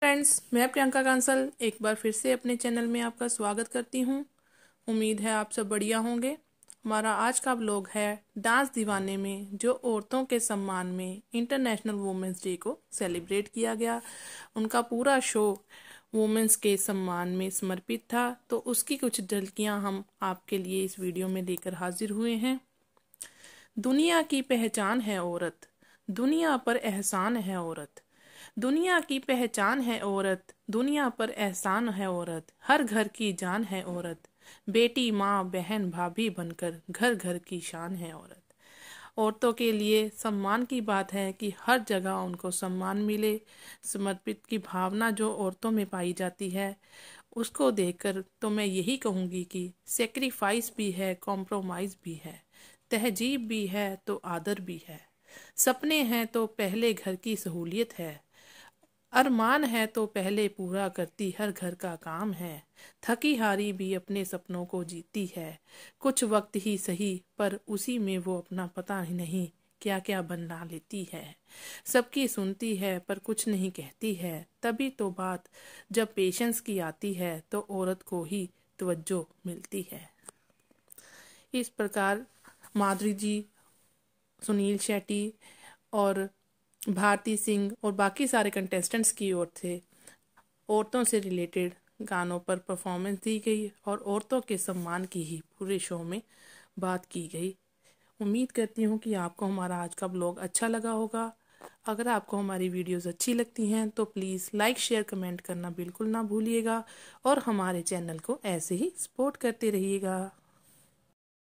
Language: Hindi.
फ्रेंड्स मैं प्रियंका कांसल एक बार फिर से अपने चैनल में आपका स्वागत करती हूँ उम्मीद है आप सब बढ़िया होंगे हमारा आज का ब्लॉग है डांस दीवाने में जो औरतों के सम्मान में इंटरनेशनल वुमेंस डे को सेलिब्रेट किया गया उनका पूरा शो वुमेंस के सम्मान में समर्पित था तो उसकी कुछ झलकियाँ हम आपके लिए इस वीडियो में लेकर हाजिर हुए हैं दुनिया की पहचान है औरत दुनिया पर एहसान है औरत दुनिया की पहचान है औरत दुनिया पर एहसान है औरत हर घर की जान है औरत बेटी माँ बहन भाभी बनकर घर घर की शान है औरत औरतों के लिए सम्मान की बात है कि हर जगह उनको सम्मान मिले समर्पित की भावना जो औरतों में पाई जाती है उसको देखकर तो मैं यही कहूँगी कि सेक्रीफाइस भी है कॉम्प्रोमाइज़ भी है तहजीब भी है तो आदर भी है सपने हैं तो पहले घर की सहूलियत है अरमान है तो पहले पूरा करती हर घर का काम है थकी हारी भी अपने सपनों को जीती है कुछ वक्त ही सही पर उसी में वो अपना पता ही नहीं क्या क्या बना लेती है सबकी सुनती है पर कुछ नहीं कहती है तभी तो बात जब पेशेंस की आती है तो औरत को ही तवज्जो मिलती है इस प्रकार माधुरी जी सुनील शेट्टी और भारती सिंह और बाकी सारे कंटेस्टेंट्स की ओर से औरतों से रिलेटेड गानों पर परफॉर्मेंस दी गई और औरतों के सम्मान की ही पूरे शो में बात की गई उम्मीद करती हूँ कि आपको हमारा आज का ब्लॉग अच्छा लगा होगा अगर आपको हमारी वीडियोस अच्छी लगती हैं तो प्लीज़ लाइक शेयर कमेंट करना बिल्कुल ना भूलिएगा और हमारे चैनल को ऐसे ही सपोर्ट करते रहिएगा